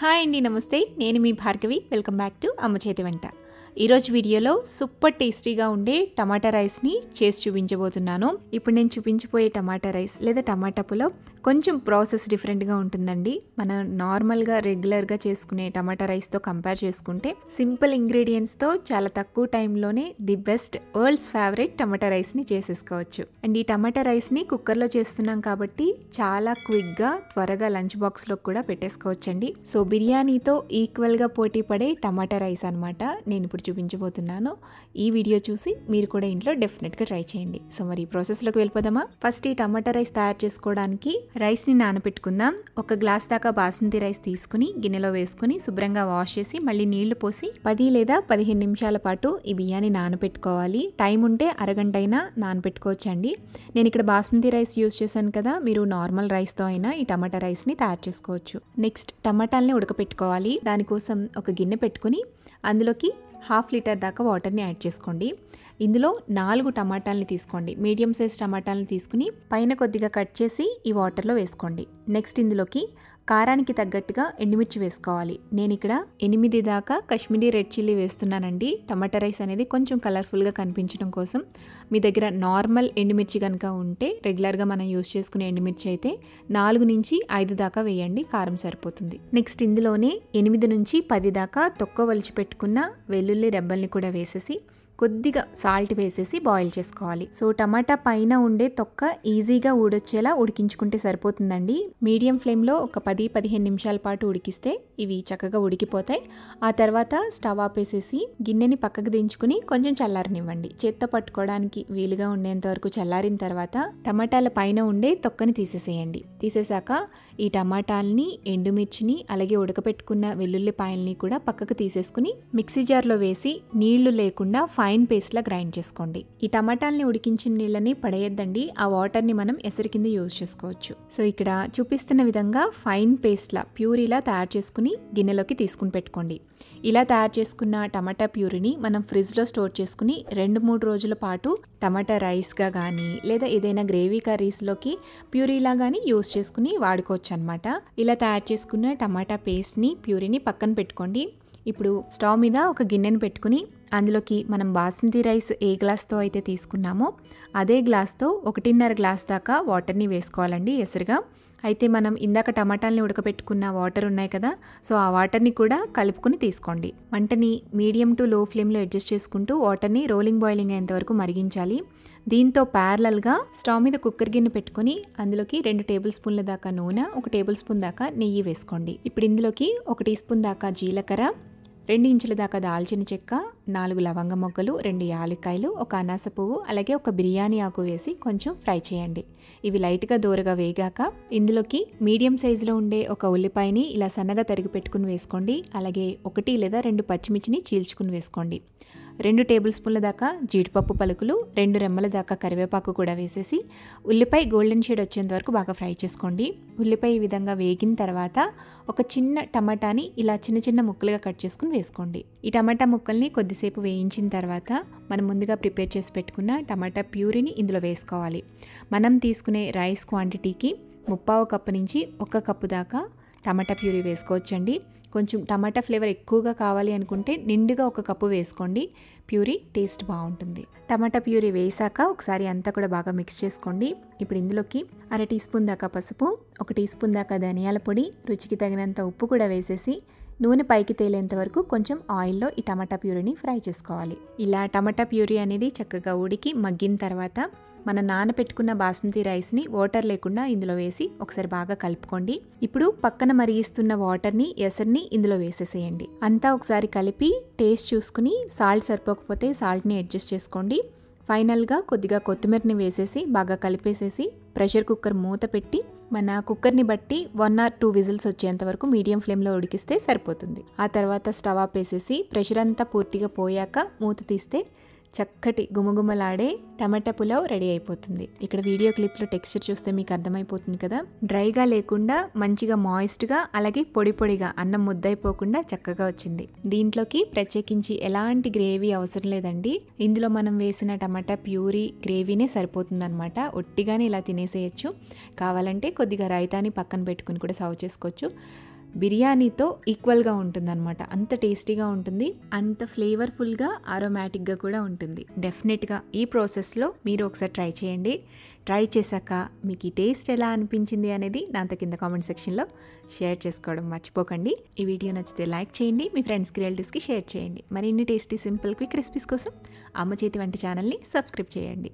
hi అండి నమస్తే నేను మీ భార్గవి వెల్కమ్ బ్యాక్ టు అమ్మ చేతి వెంట ఈరోజు వీడియోలో సూపర్ టేస్టీగా ఉండే టమాటా రైస్ని చేసి చూపించబోతున్నాను ఇప్పుడు నేను చూపించిపోయే టమాటా రైస్ లేదా టమాటా పులో కొంచెం ప్రాసెస్ డిఫరెంట్గా ఉంటుందండి మనం నార్మల్గా రెగ్యులర్గా చేసుకునే టమాటా రైస్తో కంపేర్ చేసుకుంటే సింపుల్ ఇంగ్రీడియంట్స్తో చాలా తక్కువ టైంలోనే the best world's favourite tomato రైస్ని చేసేసుకోవచ్చు అండ్ ఈ టమాటా రైస్ని కుక్కర్లో చేస్తున్నాం కాబట్టి చాలా క్విక్గా త్వరగా లంచ్ బాక్స్లో కూడా పెట్టేసుకోవచ్చండి సో బిర్యానీతో ఈక్వల్గా పోటీ పడే టమాటా రైస్ అనమాట నేను ఇప్పుడు చూపించబోతున్నాను ఈ వీడియో చూసి మీరు కూడా ఇంట్లో డెఫినెట్గా ట్రై చేయండి సో మరి ప్రాసెస్లోకి వెళ్ళిపోదామా ఫస్ట్ ఈ టమాటా రైస్ తయారు చేసుకోవడానికి రైస్ని నానబెట్టుకుందాం ఒక గ్లాస్ దాకా బాస్మతి రైస్ తీసుకుని గిన్నెలో వేసుకుని శుభ్రంగా వాష్ చేసి మళ్ళీ నీళ్లు పోసి పది లేదా పదిహేను నిమిషాల పాటు ఈ బియ్యాన్ని నానబెట్టుకోవాలి టైం ఉంటే అరగంట అయినా నానబెట్టుకోవచ్చండి నేను ఇక్కడ బాస్మతి రైస్ యూజ్ చేశాను కదా మీరు నార్మల్ రైస్తో అయినా ఈ టమాటా రైస్ని తయారు చేసుకోవచ్చు నెక్స్ట్ టమాటాలని ఉడకపెట్టుకోవాలి దానికోసం ఒక గిన్నె పెట్టుకుని అందులోకి హాఫ్ లీటర్ దాకా వాటర్ని యాడ్ చేసుకోండి ఇందులో నాలుగు టమాటాలని తీసుకోండి మీడియం సైజ్ టమాటాలని తీసుకుని పైన కొద్దిగా కట్ చేసి ఈ వాటర్లో వేసుకోండి నెక్స్ట్ ఇందులోకి కారానికి తగ్గట్టుగా ఎండుమిర్చి వేసుకోవాలి నేను ఇక్కడ ఎనిమిది దాకా కశ్మీరీ రెడ్ చిల్లీ వేస్తున్నానండి టమాటా రైస్ అనేది కొంచెం కలర్ఫుల్గా కనిపించడం కోసం మీ దగ్గర నార్మల్ ఎండుమిర్చి కనుక ఉంటే రెగ్యులర్గా మనం యూస్ చేసుకునే ఎండుమిర్చి అయితే నాలుగు నుంచి ఐదు దాకా వేయండి కారం సరిపోతుంది నెక్స్ట్ ఇందులోనే ఎనిమిది నుంచి పది దాకా తొక్క వలిచి పెట్టుకున్న వెల్లుల్లి రెబ్బల్ని కూడా వేసేసి కొద్దిగా సాల్ట్ వేసేసి బాయిల్ చేసుకోవాలి సో టమాటా పైన ఉండే తొక్క ఈజీగా ఊడొచ్చేలా ఉడికించుకుంటే సరిపోతుందండి మీడియం ఫ్లేమ్లో ఒక పది పదిహేను నిమిషాల పాటు ఉడికిస్తే ఇవి చక్కగా ఉడికిపోతాయి ఆ తర్వాత స్టవ్ ఆపేసేసి గిన్నెని పక్కకు దించుకుని కొంచెం చల్లారనివ్వండి చేత్త పట్టుకోవడానికి వీలుగా ఉండేంత వరకు చల్లారిన తర్వాత టమాటాల పైన ఉండే తొక్కని తీసేసేయండి తీసేశాక ఈ టమాటాలని ఎండుమిర్చిని అలాగే ఉడకపెట్టుకున్న వెల్లుల్లిపాయల్ని కూడా పక్కకు తీసేసుకుని మిక్సీ జార్లో వేసి నీళ్లు లేకుండా ఫైన్ పేస్ట్లా గ్రైండ్ చేసుకోండి ఈ టమాటాలని ఉడికించిన నీళ్ళని పడేయద్దండి ఆ వాటర్ని మనం ఎసరు కింద యూజ్ చేసుకోవచ్చు సో ఇక్కడ చూపిస్తున్న విధంగా ఫైన్ పేస్ట్లా ప్యూరీలా తయారు చేసుకుని గిన్నెలోకి తీసుకుని పెట్టుకోండి ఇలా తయారు చేసుకున్న టమాటా ప్యూరిని మనం ఫ్రిడ్జ్లో స్టోర్ చేసుకుని రెండు మూడు రోజుల పాటు టమాటా రైస్గా కానీ లేదా ఏదైనా గ్రేవీ కర్రీస్లోకి ప్యూరీలా కానీ యూస్ చేసుకుని వాడుకోవచ్చు అనమాట ఇలా తయారు చేసుకున్న టమాటా పేస్ట్ని ప్యూరీని పక్కన పెట్టుకోండి ఇప్పుడు స్టవ్ మీద ఒక గిన్నెను పెట్టుకుని అందులోకి మనం బాస్మతి రైస్ ఏ గ్లాస్తో అయితే తీసుకున్నామో అదే గ్లాస్తో ఒకటిన్నర గ్లాస్ దాకా వాటర్ని వేసుకోవాలండి ఎసరుగా అయితే మనం ఇందాక టమాటాలని ఉడకపెట్టుకున్న వాటర్ ఉన్నాయి కదా సో ఆ వాటర్ని కూడా కలుపుకుని తీసుకోండి వంటని మీడియం టు లో ఫ్లేమ్లో అడ్జస్ట్ చేసుకుంటూ వాటర్ని రోలింగ్ బాయిలింగ్ అయ్యేంత వరకు మరిగించాలి దీంతో ప్యారలల్గా స్టవ్ మీద కుక్కర్ గిన్నె పెట్టుకొని అందులోకి రెండు టేబుల్ స్పూన్ల దాకా నూనె ఒక టేబుల్ స్పూన్ దాకా నెయ్యి వేసుకోండి ఇప్పుడు ఇందులోకి ఒక టీ స్పూన్ దాకా జీలకర్ర రెండు ఇంచుల దాకా దాల్చిన చెక్క నాలుగు లవంగ మొగ్గలు రెండు యాలక్కాయలు ఒక అనాస పువ్వు అలాగే ఒక బిర్యానీ ఆకు వేసి కొంచెం ఫ్రై చేయండి ఇవి లైట్గా దూరగా వేగాక ఇందులోకి మీడియం సైజులో ఉండే ఒక ఉల్లిపాయని ఇలా సన్నగా తరిగి పెట్టుకుని వేసుకోండి అలాగే ఒకటి లేదా రెండు పచ్చిమిర్చిని చీల్చుకుని వేసుకోండి రెండు టేబుల్ స్పూన్ల దాకా జీడిపప్పు పలుకులు రెండు రెమ్మల దాకా కరివేపాకు కూడా వేసేసి ఉల్లిపాయ గోల్డెన్ షేడ్ వచ్చేంత వరకు బాగా ఫ్రై చేసుకోండి ఉల్లిపాయ ఈ విధంగా వేగిన తర్వాత ఒక చిన్న టమాటాని ఇలా చిన్న చిన్న ముక్కలుగా కట్ చేసుకుని వేసుకోండి ఈ టమాటా ముక్కల్ని కొద్దిసేపు వేయించిన తర్వాత మనం ముందుగా ప్రిపేర్ చేసి పెట్టుకున్న టమాటా ప్యూరీని ఇందులో వేసుకోవాలి మనం తీసుకునే రైస్ క్వాంటిటీకి ముప్పావు కప్పు నుంచి ఒక కప్పు దాకా టమాటా ప్యూరీ వేసుకోవచ్చండి కొంచెం టమాటా ఫ్లేవర్ ఎక్కువగా కావాలి అనుకుంటే నిండుగా ఒక కప్పు వేసుకోండి ప్యూరీ టేస్ట్ బాగుంటుంది టమాటా ప్యూరీ వేసాక ఒకసారి అంతా కూడా బాగా మిక్స్ చేసుకోండి ఇప్పుడు ఇందులోకి అర టీ స్పూన్ దాకా పసుపు ఒక టీ స్పూన్ దాకా ధనియాల పొడి రుచికి తగినంత ఉప్పు కూడా వేసేసి నూనె పైకి తేలేంత వరకు కొంచెం ఆయిల్లో ఈ టమాటా ప్యూరీని ఫ్రై చేసుకోవాలి ఇలా టమాటా ప్యూరీ అనేది చక్కగా ఉడికి మగ్గిన తర్వాత మన నానబెట్టుకున్న బాస్మతి రైస్ని వాటర్ లేకుండా ఇందులో వేసి ఒకసారి బాగా కలుపుకోండి ఇప్పుడు పక్కన మరిగిస్తున్న వాటర్ని ఎసర్ని ఇందులో వేసేసేయండి అంతా ఒకసారి కలిపి టేస్ట్ చూసుకుని సాల్ట్ సరిపోకపోతే సాల్ట్ని అడ్జస్ట్ చేసుకోండి ఫైనల్గా కొద్దిగా కొత్తిమీరని వేసేసి బాగా కలిపేసేసి ప్రెషర్ కుక్కర్ మూత పెట్టి మన కుక్కర్ని బట్టి వన్ ఆర్ టూ విజిల్స్ వచ్చేంత వరకు మీడియం ఫ్లేమ్లో ఉడికిస్తే సరిపోతుంది ఆ తర్వాత స్టవ్ ఆపేసేసి ప్రెషర్ అంతా పూర్తిగా పోయాక మూత తీస్తే చక్కటి గుమగుమలాడే టమాటా పులావ్ రెడీ అయిపోతుంది ఇక్కడ వీడియో క్లిప్లో టెక్స్చర్ చూస్తే మీకు అర్థమైపోతుంది కదా డ్రైగా లేకుండా మంచిగా మాయిస్డ్గా అలాగే పొడి పొడిగా అన్నం ముద్దైపోకుండా చక్కగా వచ్చింది దీంట్లోకి ప్రత్యేకించి ఎలాంటి గ్రేవీ అవసరం లేదండి ఇందులో మనం వేసిన టమాటా ప్యూరీ గ్రేవీనే సరిపోతుందనమాట ఒట్టిగానే ఇలా తినేసేయచ్చు కావాలంటే కొద్దిగా రైతాని పక్కన పెట్టుకుని కూడా సర్వ్ చేసుకోవచ్చు బిర్యానీతో ఈక్వల్గా ఉంటుందన్నమాట అంత టేస్టీగా ఉంటుంది అంత ఫ్లేవర్ఫుల్గా ఆరోమాటిక్గా కూడా ఉంటుంది డెఫినెట్గా ఈ ప్రాసెస్లో మీరు ఒకసారి ట్రై చేయండి ట్రై చేశాక మీకు ఈ టేస్ట్ ఎలా అనిపించింది అనేది నాతో కింద కామెంట్ సెక్షన్లో షేర్ చేసుకోవడం మర్చిపోకండి ఈ వీడియో నచ్చితే లైక్ చేయండి మీ ఫ్రెండ్స్కి రిలేటివ్స్కి షేర్ చేయండి మరిన్ని టేస్టీ సింపుల్ క్విక్ రెసిపీస్ కోసం అమ్మ చేతి వంటి ఛానల్ని సబ్స్క్రైబ్ చేయండి